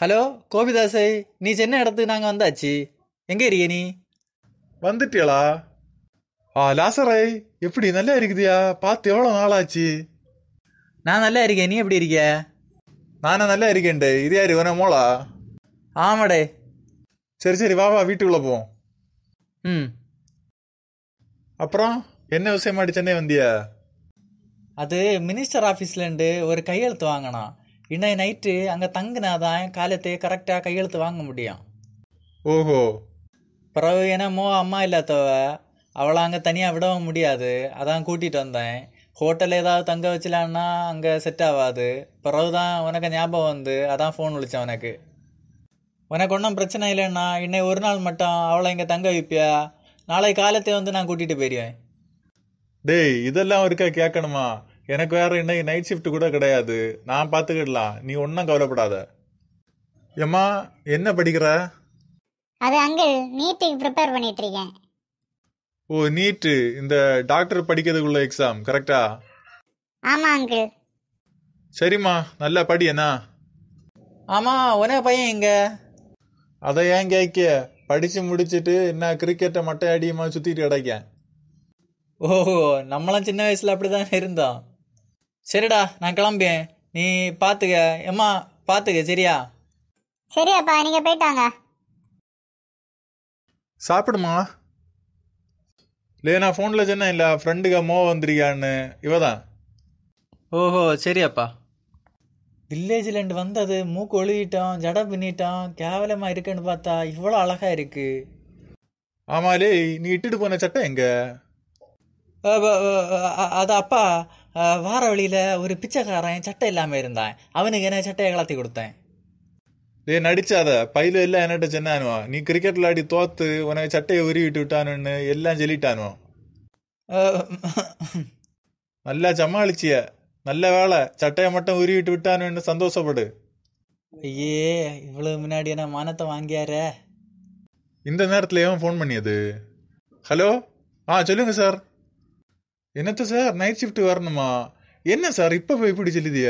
Hello கோபிதாசை நீ சென்ன இடத்துக்கு நாங்கள் வந்தாச்சு எங்கே இருக்க நீ வந்துட்டியலா ஆ லாசரை எப்படி நல்லா இருக்குதியா பார்த்து எவ்வளோ நாளாச்சு நான் நல்லா இருக்கேன் நீ எப்படி இருக்கிய நானே நல்லா இருக்கேன்டே இது யார் இவனே மோளா ஆமாடே சரி சரி வா வா வீட்டுக்குள்ளே போவோம் ம் அப்புறம் என்ன விஷயமாடி சென்னை வந்தியா அது மினிஸ்டர் ஆஃபீஸ்லேருந்து ஒரு கையெழுத்து வாங்கினான் இன்னை நைட்டு அங்கே தங்கினாதான் காலத்தை கரெக்டாக கையெழுத்து வாங்க முடியும் ஓஹோ பிறகு என்னமோ அம்மா இல்லாதவ அவளை அங்கே தனியாக விடவும் முடியாது அதான் கூட்டிகிட்டு வந்தேன் ஹோட்டல் ஏதாவது தங்க வச்சலான்னா அங்கே செட் ஆகாது பிறகு தான் உனக்கு ஞாபகம் வந்து அதான் ஃபோன் விழிச்சேன் உனக்கு உனக்கு ஒன்றும் பிரச்சனை இல்லைன்னா இன்னை ஒரு நாள் மட்டும் அவளை இங்கே தங்க வைப்பியா நாளை காலத்தை வந்து நான் கூட்டிகிட்டு போயிடுவேன் டேய் இதெல்லாம் இருக்க கேட்கணுமா எனக்கு வேறு இன்னைக்கு நைட் ஷிஃப்ட் கூட கிடையாது நான் பார்த்துக்கிடலாம் நீ ஒன்றும் கவலைப்படாத ஏம்மா என்ன படிக்கிற அது அங்கிள் நீட்டுக்கு ப்ரிப்பேர் பண்ணிட்டு இருக்கேன் ஓ நீட்டு இந்த டாக்டர் படிக்கிறதுக்குள்ள எக்ஸாம் கரெக்டா ஆமா அங்கிள் சரிம்மா நல்லா படி என்ன ஆமா உன பையன் இங்க அதை ஏன் கேட்க படிச்சு முடிச்சிட்டு என்ன கிரிக்கெட்டை மட்டை அடியுமா சுத்திட்டு கிடைக்க ஓஹோ நம்மளாம் சின்ன வயசுல அப்படிதான் இருந்தோம் சரிடா நான் கிளம்பேன் நீ பார்த்துக்க எம்மா பார்த்துக்க சரியா சரியாப்பா நீங்க போயிட்டாங்க சாப்பிடுமா நான் ஃபோனில் சொன்ன இல்லை ஃப்ரெண்டுக மோ வந்துருக்கான்னு இவதான் ஓஹோ சரியாப்பா வில்லேஜ்லேருந்து வந்தது மூக்கு ஒழுகிட்டோம் ஜட பின்னிட்டோம் கேவலமாக இருக்குன்னு பார்த்தா இவ்வளோ அழகாக இருக்கு ஆமாலே நீ இட்டுட்டு போன சட்டை எங்கே அது அப்பா வார வழியில் ஒரு பிச்சைக்காரன் சட்டை இல்லாமல் இருந்தான் அவனுக்கு என்ன சட்டையை கலத்தி கொடுத்தேன் டே நடிச்சாத பையில எல்லாம் என்னட்ட சொன்னானுவா நீ கிரிக்கெட் விளையாடி தோத்து உனக்கு சட்டையை உரி விட்டு விட்டானு எல்லாம் சொல்லிட்டானுவா நல்லா சமாளிச்சிய நல்ல வேலை சட்டையை மட்டும் உரி விட்டு விட்டானு சந்தோஷப்படு ஐயே இவ்வளவு முன்னாடி என்ன மானத்தை வாங்கியார இந்த நேரத்துல ஏன் போன் பண்ணியது ஹலோ ஆ சொல்லுங்க சார் என்னத்த சார் நைட் ஷிஃப்ட் வரணுமா என்ன சார் இப்போ போய் இப்படி சொல்லுதிய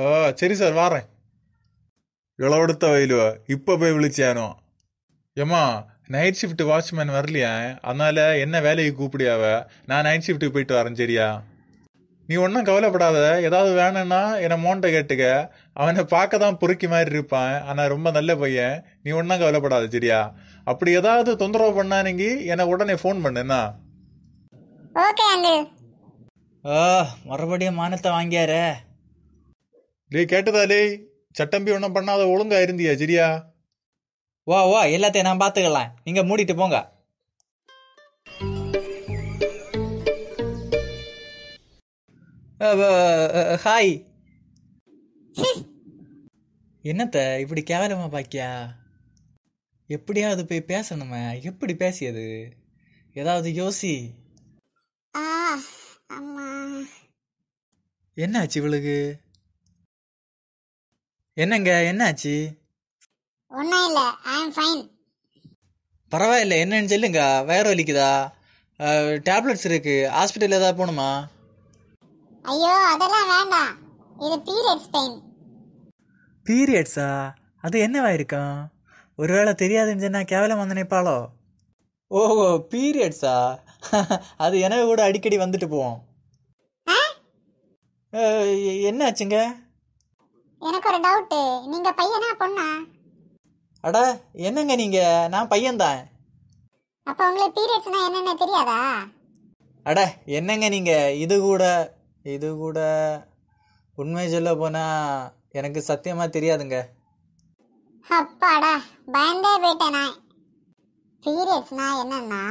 ஓ சரி சார் வாரேன் ഇളവെടുത്ത வயலு இப்போ போய் விழிச்சானோ ஏமா நைட் ஷிஃப்ட் வாட்ச்மேன் வரலையா அதனால என்ன வேலைக்கு கூப்பிடியாவ நான் நைட் ஷிஃப்ட்டுக்கு போயிட்டு வரேன் சரியா நீ ஒன்றும் கவலைப்படாத ஏதாவது வேணும்னா என்னை மோன்ட்ட கேட்டுக்க அவனை பார்க்க தான் பொறுக்கி மாதிரி இருப்பான் ஆனால் ரொம்ப நல்ல பையன் நீ ஒன்றும் கவலைப்படாத சரியா அப்படி ஏதாவது தொந்தரவு பண்ணானுங்க என்னை உடனே ஃபோன் பண்ணுண்ணா ஓகே அங்கிள் ஆ மறுபடியும் மானத்தை வாங்கியாரே டேய் கேட்டதா டேய் சட்டம்பி ஒன்றும் பண்ணாத ஒழுங்கா இருந்தியா சரியா வா வா எல்லாத்தையும் நான் பார்த்துக்கலாம் நீங்கள் மூடிட்டு போங்க ஹாய் என்னத்த இப்படி கேவலமாக பாக்கியா எப்படியாவது போய் பேசணுமே எப்படி பேசியது ஏதாவது யோசி என்னாச்சு இவளுக்கு என்னங்க என்னாச்சு ஒன்றும் இல்லை ஐ எம் ஃபைன் பரவாயில்ல என்னன்னு சொல்லுங்க வயிறு வலிக்குதா டேப்லெட்ஸ் இருக்கு ஹாஸ்பிட்டல் ஏதாவது போகணுமா ஐயோ அதெல்லாம் வேண்டாம் இது பீரியட்ஸ் பெயின் பீரியட்ஸா அது என்னவா இருக்கும் ஒருவேளை தெரியாதுன்னு சொன்னா கேவலம் வந்து நினைப்பாளோ ஓஹோ பீரியட்ஸா அது எனவே கூட அடிக்கடி வந்துட்டு போவோம் என்ன ஆச்சுங்க எனக்கு ஒரு டவுட் நீங்க பையனா பொண்ணா அடா என்னங்க நீங்க நான் பையன்தான் தான் அப்ப உங்களுக்கு பீரியட்ஸ்னா என்னன்னு தெரியாதா அட என்னங்க நீங்க இது கூட இது கூட உண்மை சொல்ல போனா எனக்கு சத்தியமா தெரியாதுங்க அப்பாடா பயந்தே போயிட்டேன் நான் பீரியட்ஸ்னா என்னன்னா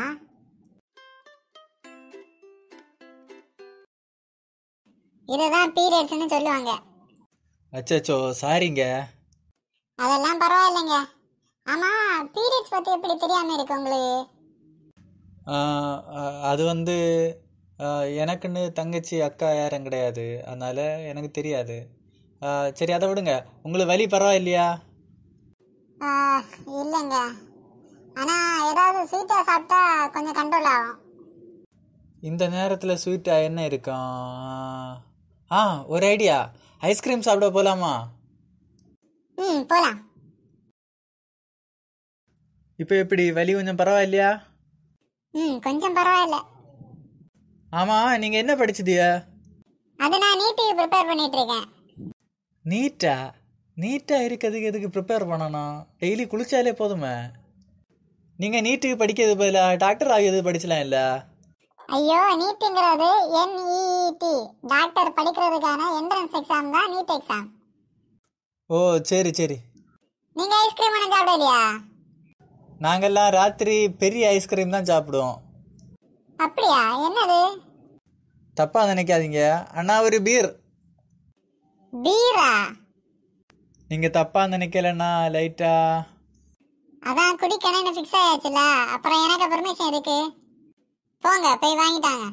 இதுதான் பீரியட்ஸ்னு சொல்லுவாங்க அச்சோ சாரிங்க அதெல்லாம் பரவாயில்லைங்க ஆமா பீரியட்ஸ் பத்தி எப்படி தெரியாம இருக்கு உங்களுக்கு அது வந்து எனக்குன்னு தங்கச்சி அக்கா யாரும் கிடையாது அதனால எனக்கு தெரியாது சரி அதை விடுங்க உங்களுக்கு வலி பரவாயில்லையா இல்லைங்க ஆனா ஏதாவது ஸ்வீட்டா சாப்பிட்டா கொஞ்சம் கண்ட்ரோல் ஆகும் இந்த நேரத்தில் ஸ்வீட்டா என்ன இருக்கும் ஆ ஒரு ஐடியா ஐஸ்கிரீம் சாப்பிட போகலாமா ம் போகலாம் இப்போ எப்படி வலி கொஞ்சம் பரவாயில்லையா ம் கொஞ்சம் பரவாயில்ல ஆமா நீங்க என்ன படிச்சதிய அது நான் நீட்டுக்கு ப்ரிப்பேர் பண்ணிட்டு இருக்கேன் நீட்டா நீட்டா இருக்கிறதுக்கு எதுக்கு ப்ரிப்பேர் பண்ணணும் டெய்லி குளிச்சாலே போதுமே நீங்கள் நீட்டுக்கு படிக்கிறது பதிலாக டாக்டர் ஆகியது படிச்சலாம் இல்லை ஐயோ நீட்டுங்கிறது என்இஇடி டாக்டர் e e படிக்கிறதுக்கான என்ட்ரன்ஸ் எக்ஸாம் தான் நீட் எக்ஸாம் ஓ சரி சரி நீங்க ஐஸ்கிரீம் ஒன்றும் சாப்பிடலையா எல்லாம் ராத்திரி பெரிய ஐஸ்கிரீம் தான் சாப்பிடுவோம் அப்படியா என்னது தப்பா நினைக்காதீங்க அண்ணா ஒரு பீர் பீரா நீங்க தப்பா நினைக்கலனா லைட்டா அதான் குடிக்கணும்னு ஃபிக்ஸ் ஆயாச்சுல அப்புறம் எனக்கு பெர்மிஷன் இருக்கு போங்க போய் வாங்கிட்டாங்க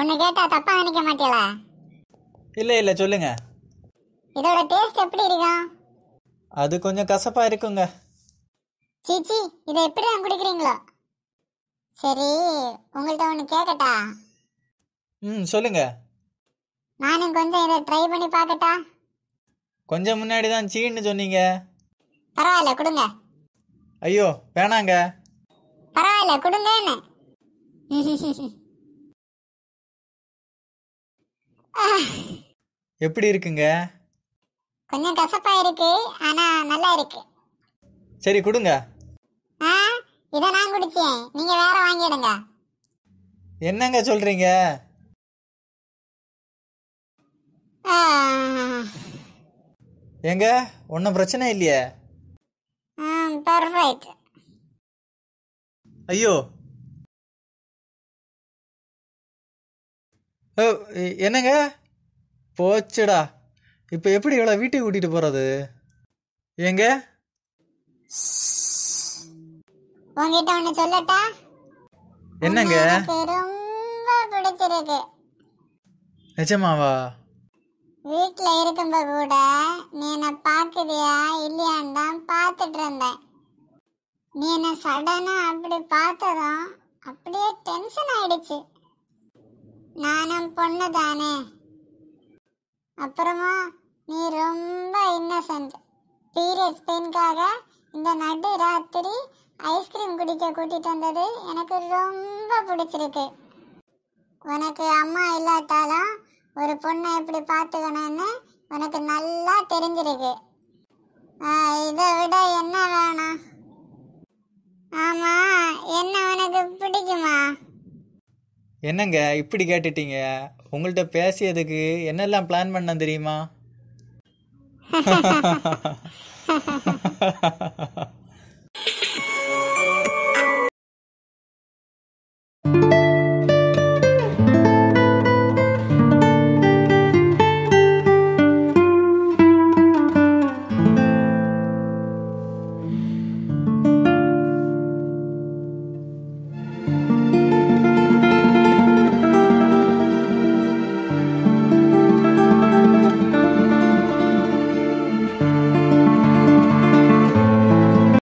உன்னை கேட்டா தப்பா நினைக்க மாட்டீங்களா இல்ல இல்ல சொல்லுங்க இதோட டேஸ்ட் எப்படி இருக்கும் அது கொஞ்சம் கசப்பா இருக்குங்க சீச்சி இதை எப்படி தான் குடிக்கிறீங்களோ சரி உங்கள்கிட்ட ஒன்று கேட்கட்டா ம் சொல்லுங்க நானும் கொஞ்சம் இதை ட்ரை பண்ணி பார்க்கட்டா கொஞ்சம் முன்னாடி தான் சீன்னு சொன்னீங்க பரவாயில்ல கொடுங்க ஐயோ வேணாங்க பரவாயில்ல கொடுங்க எப்படி இருக்குங்க கொஞ்சம் கசப்பா இருக்கு ஆனா நல்லா இருக்கு சரி கொடுங்க ஆ இத நான் குடிச்சேன் நீங்க வேற வாங்கிடுங்க என்னங்க சொல்றீங்க ஆ. ஏங்க ஒன்றும் பிரச்சனை இல்லையே ஐயோ என்னங்க போச்சுடா இப்போ எப்படி இவ்வளோ வீட்டுக்கு கூட்டிகிட்டு போகிறது எங்க உங்ககிட்ட ஒன்று சொல்லட்டா என்னங்க ரொம்ப பிடிச்சிருக்கு நிஜமாவா வீட்டில் இருக்கும்போது கூட நீ என்ன பார்க்குதியா இல்லையான்னு தான் பார்த்துட்டு இருந்தேன் நீ என்ன சடனா அப்படி பார்த்ததும் அப்படியே டென்ஷன் ஆயிடுச்சு நானும் பொண்ணு தானே அப்புறமா நீ ரொம்ப இன்னசென்ட் பீரியட்ஸ் பெயின்காக இந்த நடு ராத்திரி ஐஸ்கிரீம் குடிக்க கூட்டிட்டு வந்தது எனக்கு ரொம்ப பிடிச்சிருக்கு உனக்கு அம்மா இல்லாட்டாலும் ஒரு பொண்ணை எப்படி பார்த்துக்கணும்னு உனக்கு நல்லா தெரிஞ்சிருக்கு இதை விட என்ன வேணாம் ஆமா என்ன உனக்கு பிடிக்குமா என்னங்க இப்படி கேட்டுட்டீங்க உங்கள்கிட்ட பேசியதுக்கு என்னெல்லாம் பிளான் பண்ண தெரியுமா